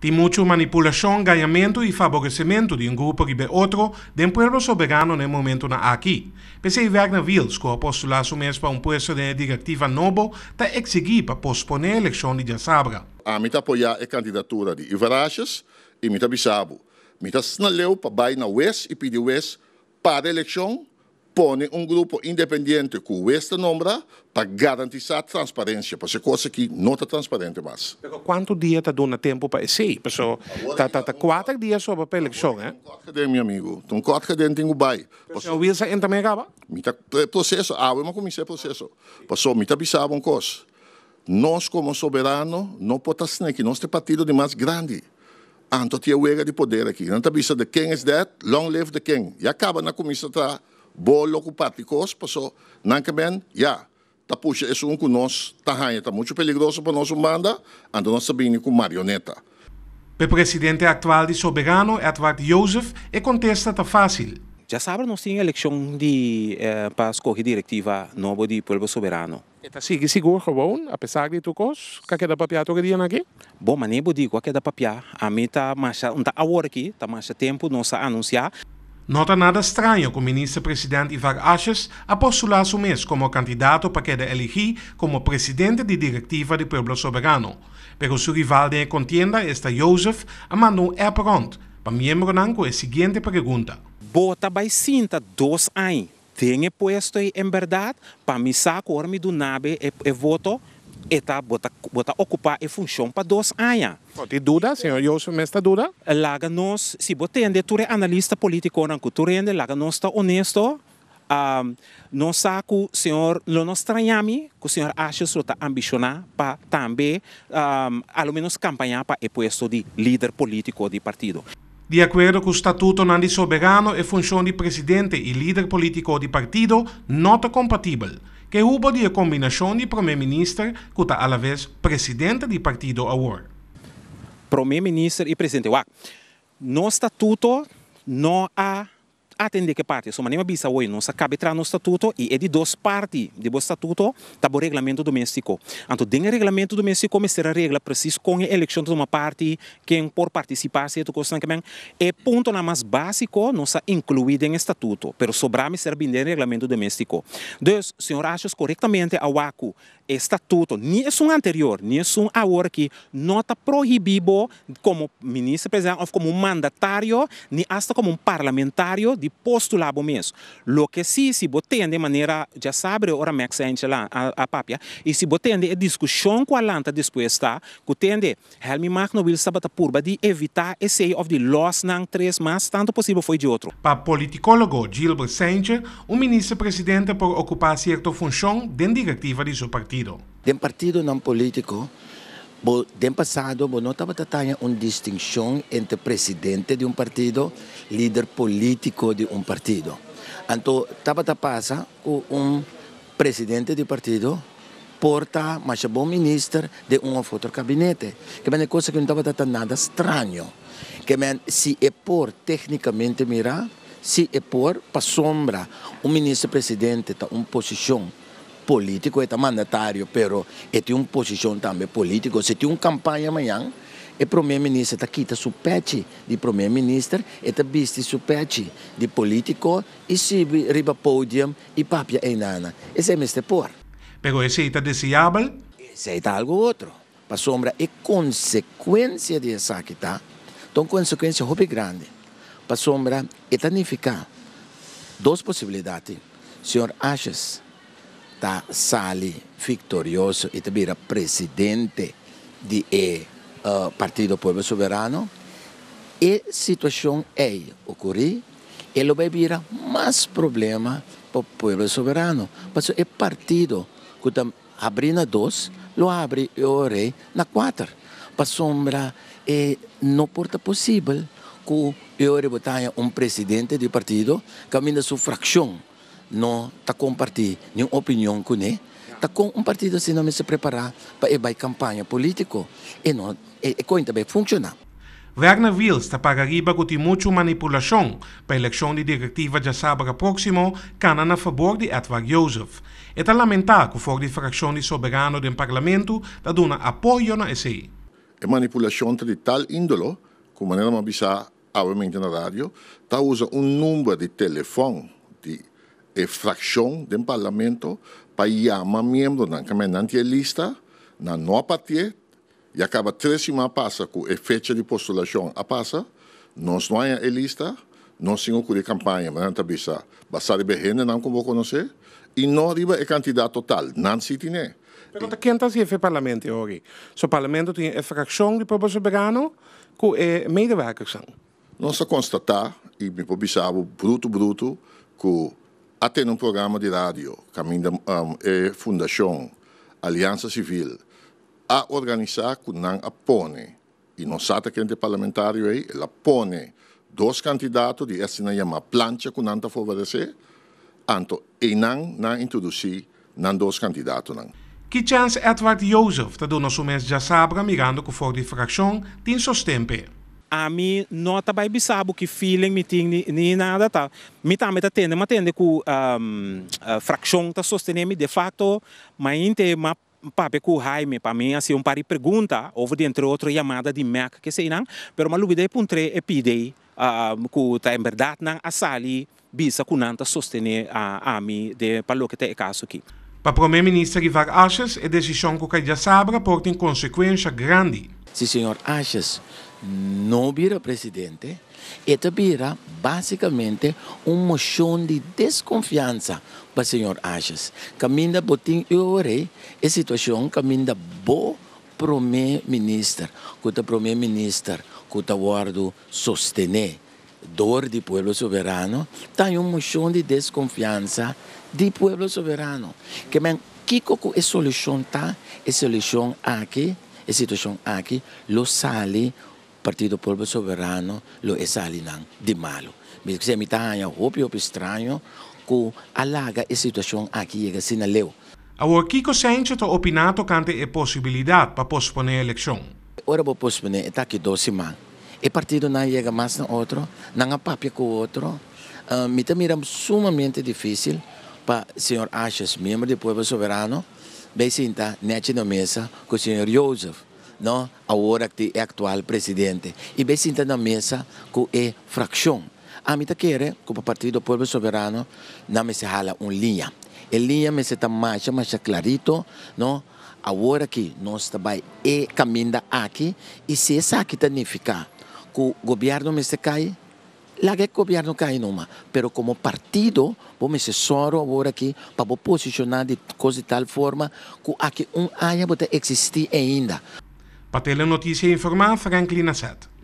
Tem muita manipulação, ganhamento e favorecimento de um grupo que de outro de um povo soberano no momento na aqui. Pensei Wagner Wills, que postular su mesmo para um posto de diretiva novo, ah, está exigir para posponer a eleição de Jassabra. A mim apoiar a candidatura de Ivaraches e Mita Bissabo. Mita sneleu para ir na UES e pedir UES para a eleição põe um grupo independente com este nombra para garantizar transparência, para ser coisa que não está transparente mais. Quanto dia está dando tempo para isso? Sí, pessoal, está tá, tá, quatro dias sobre a eleição, hein? Quatro dias, meu amigo. Estou quatro dias em o bai. Pessoal, o Wilson ainda me acaba? Mita processo, ah, eu comecei o processo. Pessoal, mita avisava uma coisa. Nós, como soberano, não podemos ser que nós partido de mais grande. Anto tinha o de poder aqui. Não está de quem é that, long live the king. E acaba na comissão, tá? bolo com páticos, passou, não que bem, já, tá puxa, isso um com nós, tá ranha, tá muito perigoso para nossa banda, ando nós sabendo com marioneta. O presidente actual de Soberano, Edward Joseph, e contesta tá fácil. Já sabe, nós temos eleição de, eh, para escolher diretiva nova de Pueblo Soberano. Está sigue seguro, bom, apesar de tudo, o que é da papia todo dia aqui? Bom, mas nem vou dizer que é da papiá, A mim está mais, está agora aqui, está mais tempo, não a anunciar. Nota nada estranho com o ministro-presidente Ivar Aches a postular mês como candidato para que ele elegir como presidente de diretiva do Pueblo Soberano. Pero o rival de contienda está Joseph Amanu Erperont. Para miembro nanco, a seguinte pergunta. Bota baicinta dois anos. Tenho posto em verdade para me sacar me do nabe e voto está bota, bota ocupar e função para dois anos. Tem dúvida, senhor? Eu sou mestre tá dúvida. Laga nós, se você é um é analista político na é cultura, laga nós está honesto. Um, não saco, senhor, não estranhame que o senhor acha que está ambicionar para também, um, ao menos, campanhar para o posto de líder político de partido. De acordo com o Estatuto Nandiso Berano, a é função de presidente e líder político de partido não é compatível que hubo de combinação de primeiro-ministro que está, à vez, presidente do partido Award. Primeiro-ministro e presidente, uau, no estatuto não há atende que parte, só maneira bisa hoje não se cabe entrar no estatuto e é de duas partes de bo estatuto, tá regulamento doméstico. Então, tem regulamento doméstico, mas será regra precisa com a eleição de uma parte, quem por participar, se tu constante também, é ponto na mais básico, não está incluído em estatuto, pero sobrar me serve bem regulamento doméstico. Deus, senhor achas corretamente a ACO, estatuto, nem é um anterior, nem é um agora que não está proibido como ministro-presidente ou como mandatário, nem até como um parlamentário de postulado posto lá mesmo. Lo que sim se botem de maneira, já sabe, ora mexa enche lá a, a papia, e se botem é discussão com a lanta depois está, que tende, helmi mag sabata purba de evitar esse of the loss nang três mas tanto possível foi de outro. Para politicólogo Gilbert Sánchez, o ministro-presidente por ocupar certa função dentro diretiva de seu partido. um partido não político Bo, den passado, não estava batataya uma distinção entre presidente de um partido, líder político de um partido. Então, estava passa com um presidente de partido, porta, mais bom ministro de um ou outro gabinete. Que é uma coisa que não estava nada estranho. Que é se é por tecnicamente mirar, se é por para sombra, um ministro-presidente está em posição político, é mandatário, mas ele tem uma posição também política. Se tem uma campanha amanhã, o primeiro-ministro está quita está pete de primeiro-ministro, está viste seu pete de político e sobe riba pódio e papia em nana. Esse é Mr. Por. Mas esse está desejável? Esse está algo outro. Para sombra, é consequência de essa que tá. Então, consequência é grande. Para sombra, é danificar duas possibilidades. Senhor Achas, realtà sali vittorioso e diventa presidente di uh, Partito Pueblo Soberano e situazione è occorre e lo bevira mais problema para Pueblo soberano. passo e partito que abrir na dois, lo abre e orei na quatro. Para sombra e non porta possibile che eu botar um presidente de partido caminha su fração. não está compartilhando nenhuma opinião com ele. Está com um partido se não se preparar para ir campanha política e não é e conta vai funcionar. Wagner Wills está para riba com tá muita manipulação para a eleição de diretiva de sábado próximo, que cana a favor de Edward Joseph. É a tá lamentar que o fogo de fração de soberano do parlamento está dando apoio na SI. É manipulação de tal índolo, como não me avisar, obviamente na rádio, está usando um número de telefone de é fração do parlamento para chamar membro na caminhante lista, na nova partido, e acaba três semanas passa com a fecha de postulação a passa, nós não é a lista, não se encontra a campanha, mas não está bisa, basar berrende não como conhecer, e não arriba é tá a quantidade total, é não se tem. Pergunta, quem está se parlamento hoje? O parlamento tem a fração de povo soberano com a não Nós constatar, e me publicava bruto, bruto, que atende un programma di rádio, Caminho da um, é Fundação Aliança Civil, a organizar com não apone. E non sa che è parlamentário aí, ela pone dois candidatos de essa na chama plancha que não anto e non não introduzir due candidati. Che chance Edward Joseph, da dona Sumes già sabra, mirando que for di fração, ti seus A ami nota bai bisabu ki feeling mi ting ni, ni nada ta mi ta me ta tende ma tende ku um, uh, fraction ta sostener mi de facto ma inte ma pape ku Jaime para mim assim um par de pergunta houve entre outro chamada de Mac que sei não, pero malu bidei puntre e pidei uh, ku ta em verdade não asali bisa ku nanta sostener a ami de palo que te caso aqui para primeiro-ministro Ivar Ashes, a decisão que o Caia Sabra porta em consequência grande. Sim, senhor Ashes não vira presidente, isso vira basicamente uma moção de desconfiança para o senhor Aches. Caminha botim e orei, a situação caminha boa para o primeiro-ministro, que o primeiro-ministro, que o guardo sostener dor do povo soberano, tem uma moção de desconfiança do povo soberano. Que men, que a solução está, a solução aqui, a situação aqui, lo sale Partido Povo Soberano lo exalinam de malo. Mesmo que se mitanha roupa estranho, que alaga a situação aqui chega se leu. A que Sente to opinato cante a possibilidade para posponer a eleição. Ora vou posponer, está aqui 12 semanas. E partido não chega mais no outro, não há papel com o outro. Uh, me tá mira sumamente difícil para o senhor Achas, membro do povo soberano, bem sentar tá, na mesa com o senhor Joseph não, agora que é atual presidente. E bem senta na mesa que é fração. A mim quer que o Partido Povo Soberano não me se rala uma linha. A linha me se está mais, mais clarito, não? Agora que nós estamos é caminhando aqui e se isso aqui significa que o governo me se cai, lá que o governo cai numa. Pero como partido, me se soro agora aqui para posicionar de coisa de tal forma que aqui um ano vai existir ainda. Para ter a notícia informar, Franklin Assad.